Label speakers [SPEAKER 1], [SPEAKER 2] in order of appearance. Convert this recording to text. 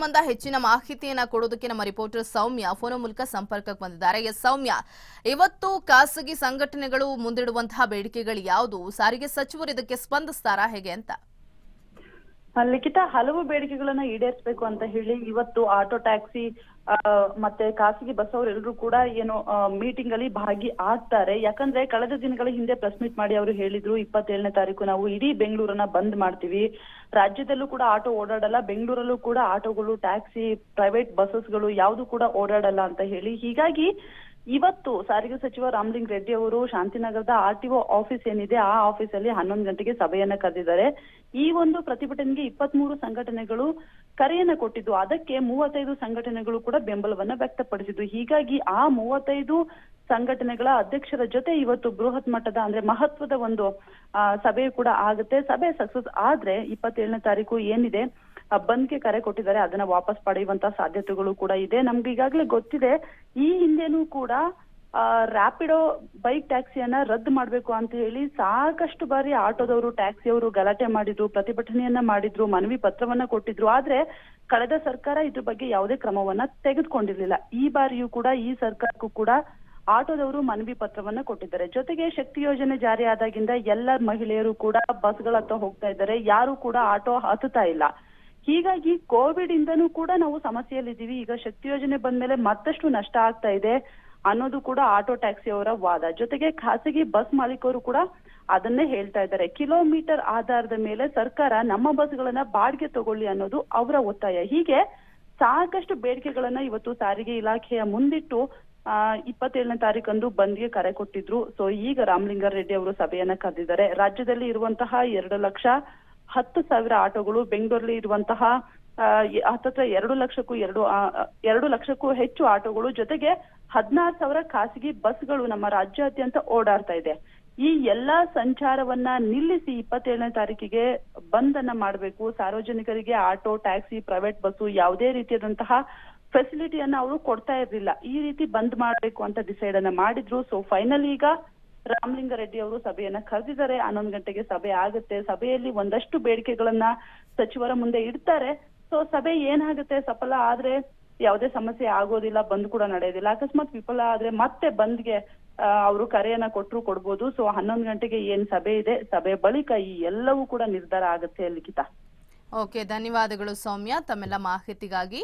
[SPEAKER 1] ಸಂಬಂಧ ಹೆಚ್ಚಿನ ಮಾಹಿತಿಯನ್ನ ಕೊಡೋದಕ್ಕೆ ನಮ್ಮ ರಿಪೋರ್ಟರ್ ಸೌಮ್ಯ ಫೋನ್ ಮೂಲಕ ಸಂಪರ್ಕಕ್ಕೆ ಬಂದಿದ್ದಾರೆ ಎಸ್ ಸೌಮ್ಯ ಇವತ್ತು ಖಾಸಗಿ ಸಂಘಟನೆಗಳು ಮುಂದಿಡುವಂತಹ ಬೇಡಿಕೆಗಳು ಯಾವುದು ಸಾರಿಗೆ ಸಚಿವರು ಇದಕ್ಕೆ ಸ್ಪಂದಿಸ್ತಾರಾ ಹೇಗೆ ಅಂತ
[SPEAKER 2] ಲಿಖಿತ ಹಲವು ಬೇಡಿಕೆಗಳನ್ನ ಈಡೇರಿಸಬೇಕು ಅಂತ ಹೇಳಿ ಇವತ್ತು ಆಟೋ ಟ್ಯಾಕ್ಸಿ ಮತ್ತೆ ಖಾಸಗಿ ಬಸ್ ಅವರೆಲ್ಲರೂ ಕೂಡ ಏನು ಮೀಟಿಂಗ್ ಅಲ್ಲಿ ಭಾಗಿ ಆಗ್ತಾರೆ ಯಾಕಂದ್ರೆ ಕಳೆದ ದಿನಗಳ ಹಿಂದೆ ಪ್ರೆಸ್ ಮೀಟ್ ಮಾಡಿ ಅವರು ಹೇಳಿದ್ರು ಇಪ್ಪತ್ತೇಳನೇ ತಾರೀಕು ನಾವು ಇಡೀ ಬೆಂಗಳೂರನ್ನ ಬಂದ್ ಮಾಡ್ತೀವಿ ರಾಜ್ಯದಲ್ಲೂ ಕೂಡ ಆಟೋ ಓಡಾಡಲ್ಲ ಬೆಂಗಳೂರಲ್ಲೂ ಕೂಡ ಆಟೋಗಳು ಟ್ಯಾಕ್ಸಿ ಪ್ರೈವೇಟ್ ಬಸ್ಸಸ್ಗಳು ಯಾವುದು ಕೂಡ ಓಡಾಡಲ್ಲ ಅಂತ ಹೇಳಿ ಹೀಗಾಗಿ ಇವತ್ತು ಸಾರಿಗೆ ಸಚಿವ ರಾಮಲಿಂಗ್ ರೆಡ್ಡಿ ಅವರು ಶಾಂತಿನಗರದ ಆರ್ ಟಿಒ ಆಫೀಸ್ ಏನಿದೆ ಆ ಆಫೀಸ್ ಅಲ್ಲಿ ಹನ್ನೊಂದು ಗಂಟೆಗೆ ಸಭೆಯನ್ನ ಕರೆದಿದ್ದಾರೆ ಈ ಒಂದು ಪ್ರತಿಭಟನೆಗೆ ಇಪ್ಪತ್ತ್ ಮೂರು ಸಂಘಟನೆಗಳು ಕರೆಯನ್ನ ಕೊಟ್ಟಿದ್ದು ಅದಕ್ಕೆ ಮೂವತ್ತೈದು ಸಂಘಟನೆಗಳು ಕೂಡ ಬೆಂಬಲವನ್ನ ವ್ಯಕ್ತಪಡಿಸಿದ್ದು ಹೀಗಾಗಿ ಆ ಮೂವತ್ತೈದು ಸಂಘಟನೆಗಳ ಅಧ್ಯಕ್ಷರ ಜೊತೆ ಇವತ್ತು ಬೃಹತ್ ಮಟ್ಟದ ಅಂದ್ರೆ ಮಹತ್ವದ ಒಂದು ಸಭೆ ಕೂಡ ಆಗುತ್ತೆ ಸಭೆ ಸಕ್ಸಸ್ ಆದ್ರೆ ಇಪ್ಪತ್ತೇಳನೇ ತಾರೀಕು ಏನಿದೆ ಬಂದ್ಗೆ ಕರೆ ಕೊಟ್ಟಿದ್ದಾರೆ ಅದನ್ನ ವಾಪಸ್ ಪಡೆಯುವಂತ ಸಾಧ್ಯತೆಗಳು ಕೂಡ ಇದೆ ನಮ್ಗೆ ಈಗಾಗಲೇ ಗೊತ್ತಿದೆ ಈ ಹಿಂದೆನೂ ಕೂಡ ರ್ಯಾಪಿಡೋ ಬೈಕ್ ಟ್ಯಾಕ್ಸಿಯನ್ನ ರದ್ದು ಮಾಡಬೇಕು ಅಂತ ಹೇಳಿ ಸಾಕಷ್ಟು ಬಾರಿ ಆಟೋದವರು ಟ್ಯಾಕ್ಸಿಯವರು ಗಲಾಟೆ ಮಾಡಿದ್ರು ಪ್ರತಿಭಟನೆಯನ್ನ ಮಾಡಿದ್ರು ಮನವಿ ಪತ್ರವನ್ನ ಕೊಟ್ಟಿದ್ರು ಆದ್ರೆ ಕಳೆದ ಸರ್ಕಾರ ಇದ್ರ ಬಗ್ಗೆ ಯಾವುದೇ ಕ್ರಮವನ್ನ ತೆಗೆದುಕೊಂಡಿರ್ಲಿಲ್ಲ ಈ ಬಾರಿಯೂ ಕೂಡ ಈ ಸರ್ಕಾರಕ್ಕೂ ಕೂಡ ಆಟೋದವರು ಮನವಿ ಪತ್ರವನ್ನ ಕೊಟ್ಟಿದ್ದಾರೆ ಜೊತೆಗೆ ಶಕ್ತಿ ಯೋಜನೆ ಜಾರಿ ಆದಾಗಿಂದ ಎಲ್ಲ ಮಹಿಳೆಯರು ಕೂಡ ಬಸ್ಗಳತ್ತ ಹೋಗ್ತಾ ಇದ್ದಾರೆ ಯಾರು ಕೂಡ ಆಟೋ ಹತ್ತುತ್ತಾ ಇಲ್ಲ ಹೀಗಾಗಿ ಕೋವಿಡ್ ಇಂದನೂ ಕೂಡ ನಾವು ಸಮಸ್ಯೆಯಲ್ಲಿದ್ದೀವಿ ಈಗ ಶಕ್ತಿ ಯೋಜನೆ ಬಂದ್ಮೇಲೆ ಮತ್ತಷ್ಟು ನಷ್ಟ ಆಗ್ತಾ ಇದೆ ಅನ್ನೋದು ಕೂಡ ಆಟೋ ಟ್ಯಾಕ್ಸಿ ಅವರ ವಾದ ಜೊತೆಗೆ ಖಾಸಗಿ ಬಸ್ ಮಾಲೀಕರು ಕೂಡ ಅದನ್ನೇ ಹೇಳ್ತಾ ಇದ್ದಾರೆ ಕಿಲೋಮೀಟರ್ ಆಧಾರದ ಮೇಲೆ ಸರ್ಕಾರ ನಮ್ಮ ಗಳನ್ನ ಬಾಡಿಗೆ ತಗೊಳ್ಳಿ ಅನ್ನೋದು ಅವರ ಒತ್ತಾಯ ಹೀಗೆ ಸಾಕಷ್ಟು ಬೇಡಿಕೆಗಳನ್ನ ಇವತ್ತು ಸಾರಿಗೆ ಇಲಾಖೆಯ ಮುಂದಿಟ್ಟು ಆ ಇಪ್ಪತ್ತೇಳನೇ ತಾರೀಕಂದು ಬಂದ್ಗೆ ಕರೆ ಕೊಟ್ಟಿದ್ರು ಸೊ ಈಗ ರಾಮಲಿಂಗಾರೆಡ್ಡಿ ಅವರು ಸಭೆಯನ್ನ ಕರೆದಿದ್ದಾರೆ ರಾಜ್ಯದಲ್ಲಿ ಇರುವಂತಹ ಎರಡು ಲಕ್ಷ ಹತ್ತು ಸಾವಿರ ಆಟೋಗಳು ಬೆಂಗಳೂರಲ್ಲಿ ಇರುವಂತಹ ಹತ್ತತ್ರ ಎರಡು ಲಕ್ಷಕ್ಕೂ ಎರಡು ಎರಡು ಲಕ್ಷಕ್ಕೂ ಹೆಚ್ಚು ಆಟೋಗಳು ಜೊತೆಗೆ ಹದಿನಾರು ಸಾವಿರ ಖಾಸಗಿ ಬಸ್ಗಳು ನಮ್ಮ ರಾಜ್ಯಾದ್ಯಂತ ಓಡಾಡ್ತಾ ಇದೆ ಈ ಎಲ್ಲಾ ಸಂಚಾರವನ್ನ ನಿಲ್ಲಿಸಿ ಇಪ್ಪತ್ತೇಳನೇ ತಾರೀಕಿಗೆ ಬಂದ್ ಅನ್ನ ಮಾಡಬೇಕು ಸಾರ್ವಜನಿಕರಿಗೆ ಆಟೋ ಟ್ಯಾಕ್ಸಿ ಪ್ರೈವೇಟ್ ಬಸ್ಸು ಯಾವುದೇ ರೀತಿಯಾದಂತಹ ಫೆಸಿಲಿಟಿಯನ್ನ ಅವರು ಕೊಡ್ತಾ ಇರಲಿಲ್ಲ ಈ ರೀತಿ ಬಂದ್ ಮಾಡಬೇಕು ಅಂತ ಡಿಸೈಡ್ ಅನ್ನ ಮಾಡಿದ್ರು ಸೊ ಫೈನಲ್ ಈಗ ರಾಮಲಿಂಗಾರೆಡ್ಡಿ ಅವರು ಸಭೆಯನ್ನ ಕರೆದಿದ್ದಾರೆ ಹನ್ನೊಂದು ಗಂಟೆಗೆ ಸಭೆ ಆಗುತ್ತೆ ಸಭೆಯಲ್ಲಿ ಒಂದಷ್ಟು ಬೇಡಿಕೆಗಳನ್ನ ಸಚಿವರ ಮುಂದೆ ಇಡ್ತಾರೆ ಸೊ ಸಭೆ ಏನಾಗುತ್ತೆ ಸಫಲ ಆದ್ರೆ ಯಾವುದೇ ಸಮಸ್ಯೆ ಆಗೋದಿಲ್ಲ ಬಂದ್ ಕೂಡ ನಡೆಯೋದಿಲ್ಲ ಅಕಸ್ಮಾತ್ ವಿಫಲ ಆದ್ರೆ ಮತ್ತೆ ಬಂದ್ಗೆ ಅವರು ಕರೆಯನ್ನ ಕೊಟ್ಟರು ಕೊಡ್ಬೋದು ಸೊ ಹನ್ನೊಂದು ಗಂಟೆಗೆ ಏನ್ ಸಭೆ ಇದೆ ಸಭೆ ಬಳಿಕ ಈ ಎಲ್ಲವೂ ಕೂಡ ನಿರ್ಧಾರ ಆಗುತ್ತೆ ಲಿಖಿತ
[SPEAKER 1] ಓಕೆ ಧನ್ಯವಾದಗಳು ಸೌಮ್ಯ ತಮ್ಮೆಲ್ಲ ಮಾಹಿತಿಗಾಗಿ